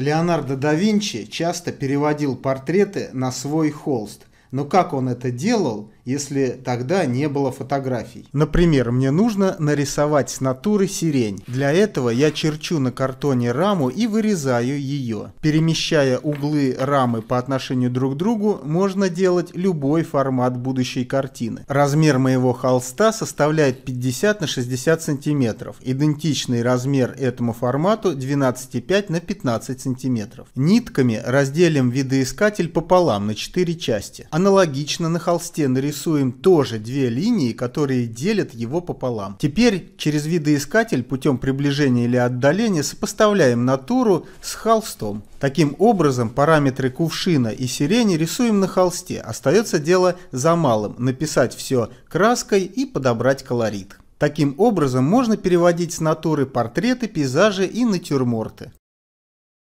Леонардо да Винчи часто переводил портреты на свой холст, но как он это делал, если тогда не было фотографий. Например, мне нужно нарисовать с натуры сирень. Для этого я черчу на картоне раму и вырезаю ее. Перемещая углы рамы по отношению друг к другу, можно делать любой формат будущей картины. Размер моего холста составляет 50 на 60 сантиметров. Идентичный размер этому формату 12,5 на 15 сантиметров. Нитками разделим видоискатель пополам на 4 части. Аналогично на холсте нарисуем Рисуем тоже две линии, которые делят его пополам. Теперь через видоискатель путем приближения или отдаления сопоставляем натуру с холстом. Таким образом параметры кувшина и сирени рисуем на холсте. Остается дело за малым – написать все краской и подобрать колорит. Таким образом можно переводить с натуры портреты, пейзажи и натюрморты.